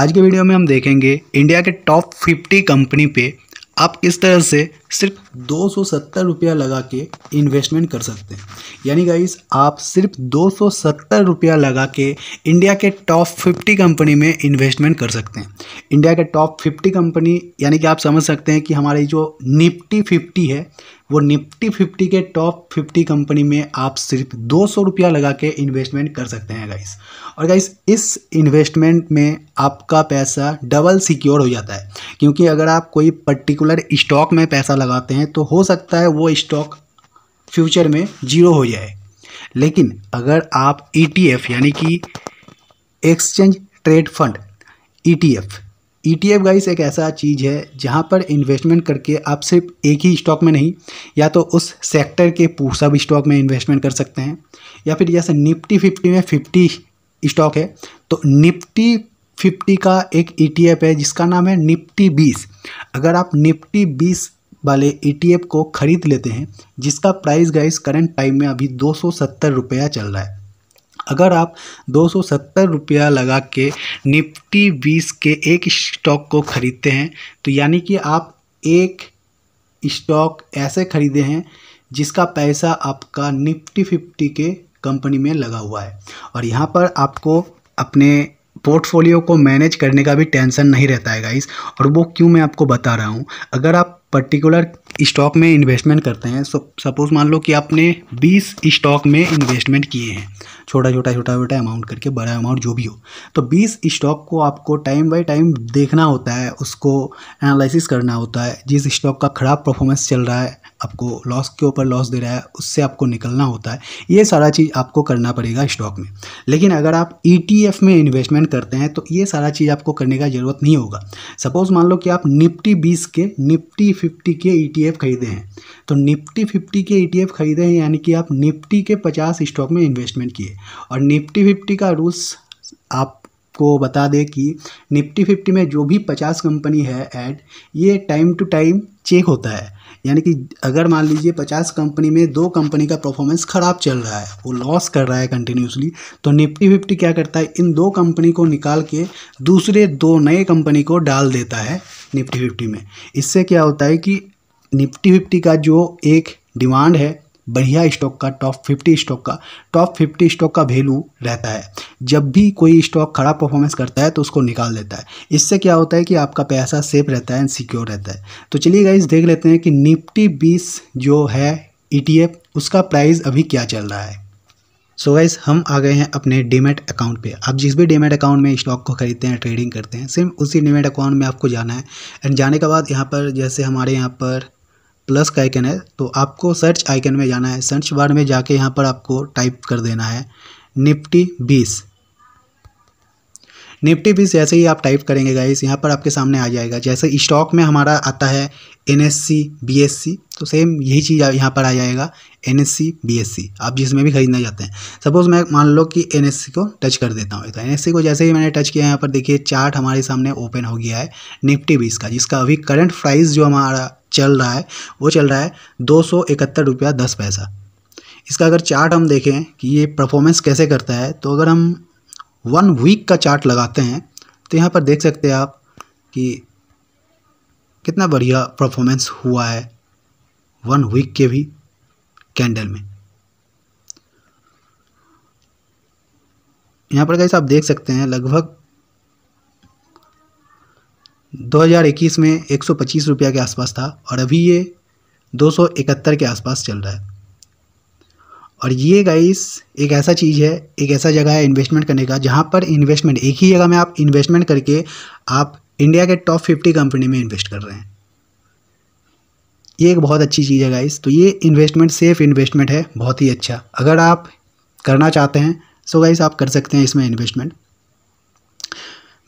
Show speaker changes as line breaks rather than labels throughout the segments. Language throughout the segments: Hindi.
आज के वीडियो में हम देखेंगे इंडिया के टॉप फिफ्टी कंपनी पे आप किस तरह से सिर्फ दो सौ लगा के इन्वेस्टमेंट कर सकते हैं यानी गाइस आप सिर्फ दो सौ सत्तर रुपया लगा के इंडिया के टॉप फिफ्टी कंपनी में इन्वेस्टमेंट कर सकते हैं इंडिया के टॉप फिफ्टी कंपनी यानी कि आप समझ सकते हैं कि हमारी जो निफ्टी फिफ्टी है वो निफ्टी फिफ्टी के टॉप फिफ्टी कंपनी में आप सिर्फ दो सौ रुपया लगा के इन्वेस्टमेंट कर सकते हैं गाइस और गाइस इस इन्वेस्टमेंट में आपका पैसा डबल सिक्योर हो जाता है क्योंकि अगर आप कोई पर्टिकुलर स्टॉक में पैसा लगाते हैं तो हो सकता है वो स्टॉक फ्यूचर में जीरो हो जाए लेकिन अगर आप ईटीएफ e यानी कि exchange trade fund ETF ETF guys एक ऐसा चीज़ है जहाँ पर इन्वेस्टमेंट करके आप सिर्फ एक ही स्टॉक में नहीं या तो उस सेक्टर के सब स्टॉक में इन्वेस्टमेंट कर सकते हैं या फिर जैसे निफ्टी फिफ्टी में फिफ्टी स्टॉक है तो निफ्टी फिफ्टी का एक ईटीएफ e है जिसका नाम है निफ्टी बीस अगर आप निफ्टी बीस वाले ई e को ख़रीद लेते हैं जिसका प्राइस गाइस करंट टाइम में अभी दो सौ रुपया चल रहा है अगर आप दो सौ रुपया लगा के निफ्टी बीस के एक स्टॉक को ख़रीदते हैं तो यानी कि आप एक स्टॉक ऐसे ख़रीदे हैं जिसका पैसा आपका निफ्टी फिफ्टी के कंपनी में लगा हुआ है और यहाँ पर आपको अपने पोर्टफोलियो को मैनेज करने का भी टेंशन नहीं रहता है गाइस और वो क्यों मैं आपको बता रहा हूँ अगर आप पर्टिकुलर स्टॉक में इन्वेस्टमेंट करते हैं सपोज़ मान लो कि आपने 20 स्टॉक में इन्वेस्टमेंट किए हैं छोटा छोटा छोटा छोटा अमाउंट करके बड़ा अमाउंट जो भी हो तो 20 स्टॉक को आपको टाइम बाय टाइम देखना होता है उसको एनालिसिस करना होता है जिस स्टॉक का ख़राब परफॉर्मेंस चल रहा है आपको लॉस के ऊपर लॉस दे रहा है उससे आपको निकलना होता है ये सारा चीज़ आपको करना पड़ेगा स्टॉक में लेकिन अगर आप ई e में इन्वेस्टमेंट करते हैं तो ये सारा चीज़ आपको करने का ज़रूरत नहीं होगा सपोज़ मान लो कि आप निफ्टी बीस के निफ्टी फिफ्टी के ई e खरीदे हैं तो निफ्टी फिफ्टी के ई e खरीदे हैं यानी कि आप निफ्टी के पचास स्टॉक में इन्वेस्टमेंट किए और निफ्टी फिफ्टी का रूल्स आप आपको बता दें कि निफ्टी फिफ्टी में जो भी पचास कंपनी है ऐड ये टाइम टू टाइम चेक होता है यानी कि अगर मान लीजिए पचास कंपनी में दो कंपनी का परफॉर्मेंस ख़राब चल रहा है वो लॉस कर रहा है कंटिन्यूसली तो निफ्टी फिफ्टी क्या करता है इन दो कंपनी को निकाल के दूसरे दो नए कंपनी को डाल देता है निफ्टी फिफ्टी में इससे क्या होता है कि निफ्टी फिफ्टी का जो एक डिमांड है बढ़िया स्टॉक का टॉप फिफ्टी स्टॉक का टॉप फिफ्टी स्टॉक का वैल्यू रहता है जब भी कोई स्टॉक खराब परफॉर्मेंस करता है तो उसको निकाल देता है इससे क्या होता है कि आपका पैसा सेफ रहता है एंड सिक्योर रहता है तो चलिए गाइज देख लेते हैं कि निफ्टी बीस जो है ई e उसका प्राइस अभी क्या चल रहा है सो so गाइज हम आ गए हैं अपने डीमेट अकाउंट पे आप जिस भी डीमेट अकाउंट में स्टॉक को खरीदते हैं ट्रेडिंग करते हैं सेम उसी डीमेट अकाउंट में आपको जाना है एंड जाने के बाद यहाँ पर जैसे हमारे यहाँ पर प्लस का आइकन है तो आपको सर्च आइकन में जाना है सर्च बार में जाके यहाँ पर आपको टाइप कर देना है निफ्टी बीस निफ्टी बीस जैसे ही आप टाइप करेंगे गाइस यहाँ पर आपके सामने आ जाएगा जैसे स्टॉक में हमारा आता है N S C B S C तो सेम यही चीज़ यहाँ पर आ जाएगा N S C B S C आप जिसमें भी खरीदना चाहते हैं सपोज़ मैं मान लो कि एन एस सी को टच कर देता हूँ तो एन एस सी को जैसे ही मैंने टच किया यहाँ पर देखिए चार्ट हमारे सामने ओपन हो गया है निफ्टी बीस का जिसका अभी करंट प्राइस जो हमारा चल रहा है वो चल रहा है दो सौ इकहत्तर रुपया दस पैसा इसका अगर चार्ट हम देखें कि ये परफॉर्मेंस कैसे करता है तो अगर हम वन वीक का चार्ट लगाते हैं तो यहाँ पर देख सकते हैं आप कि कितना बढ़िया परफॉर्मेंस हुआ है वन वीक के भी कैंडल में यहाँ पर कैसे आप देख सकते हैं लगभग 2021 में एक सौ के आसपास था और अभी ये दो के आसपास चल रहा है और ये गाइस एक ऐसा चीज़ है एक ऐसा जगह है इन्वेस्टमेंट करने का जहाँ पर इन्वेस्टमेंट एक ही जगह में आप इन्वेस्टमेंट करके आप इंडिया के टॉप फिफ्टी कंपनी में इन्वेस्ट कर रहे हैं ये एक बहुत अच्छी चीज़ है गाइस तो ये इन्वेस्टमेंट सेफ इन्वेस्टमेंट है बहुत ही अच्छा अगर आप करना चाहते हैं सो गाइस आप कर सकते हैं इसमें इन्वेस्टमेंट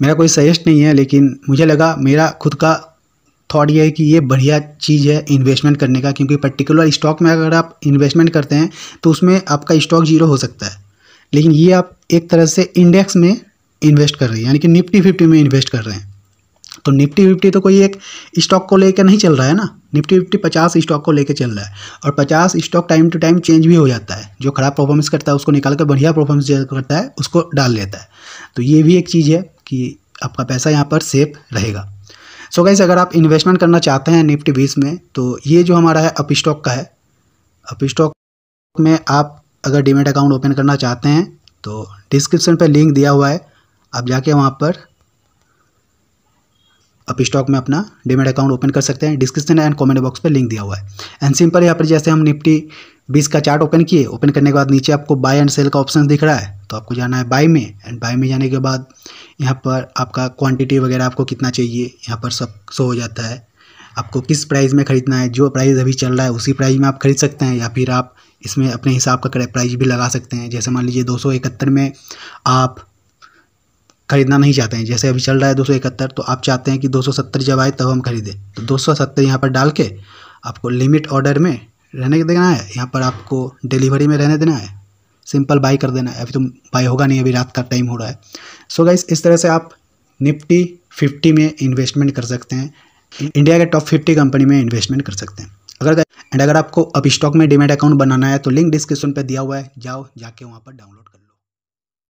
मेरा कोई सजेस्ट नहीं है लेकिन मुझे लगा मेरा खुद का थॉट ये है कि ये बढ़िया चीज़ है इन्वेस्टमेंट करने का क्योंकि पर्टिकुलर स्टॉक में अगर आप इन्वेस्टमेंट करते हैं तो उसमें आपका स्टॉक जीरो हो सकता है लेकिन ये आप एक तरह से इंडेक्स में इन्वेस्ट कर रहे हैं यानी कि निफ्टी फिफ्टी में इन्वेस्ट कर रहे हैं तो निफ्टी फिफ्टी तो कोई एक स्टॉक को लेकर नहीं चल रहा है ना निफ्टी फिफ्टी पचास स्टॉक को लेकर चल रहा है और पचास stock time to time change भी हो जाता है जो खराब परफॉर्मेंस करता है उसको निकाल कर बढ़िया परफॉर्मेंस करता है उसको डाल लेता है तो ये भी एक चीज़ है कि आपका पैसा यहाँ पर सेफ रहेगा सो so गाइज अगर आप इन्वेस्टमेंट करना चाहते हैं निफ्टी बीस में तो ये जो हमारा है अप स्टॉक का है अप स्टॉक में आप अगर डीमेट अकाउंट ओपन करना चाहते हैं तो डिस्क्रिप्शन पर लिंक दिया हुआ है आप जाके वहाँ पर अपस्टॉक स्टॉक में अपना डीमेट अकाउंट ओपन कर सकते हैं डिस्क्रिप्शन एंड कमेंट बॉक्स पर लिंक दिया हुआ है एंड सिंपल यहाँ पर जैसे हम निफ्टी बीस का चार्ट ओपन किए ओपन करने के बाद नीचे आपको बाय एंड सेल का ऑप्शन दिख रहा है तो आपको जाना है बाई में एंड बाई में जाने के बाद यहाँ पर आपका क्वांटिटी वगैरह आपको कितना चाहिए यहाँ पर सब शो हो जाता है आपको किस प्राइस में ख़रीदना है जो प्राइस अभी चल रहा है उसी प्राइस में आप खरीद सकते हैं या फिर आप इसमें अपने हिसाब का प्राइस भी लगा सकते हैं जैसे मान लीजिए दो में आप खरीदना नहीं चाहते हैं जैसे अभी चल रहा है दो तो आप चाहते हैं कि दो जब आए तब हम खरीदें तो दो यहाँ पर डाल के आपको लिमिट ऑर्डर में रहने देना है यहाँ पर आपको डिलीवरी में रहने देना है सिंपल बाई कर देना है अभी तो बाई होगा नहीं अभी रात का टाइम हो रहा है सो so गाइस इस तरह से आप निफ्टी फिफ्टी में इन्वेस्टमेंट कर सकते हैं इंडिया के टॉप फिफ्टी कंपनी में इन्वेस्टमेंट कर सकते हैं अगर एंड अगर आपको अब स्टॉक में डिमेट अकाउंट बनाना है तो लिंक डिस्क्रिप्शन पर दिया हुआ है जाओ जाके वहाँ पर डाउनलोड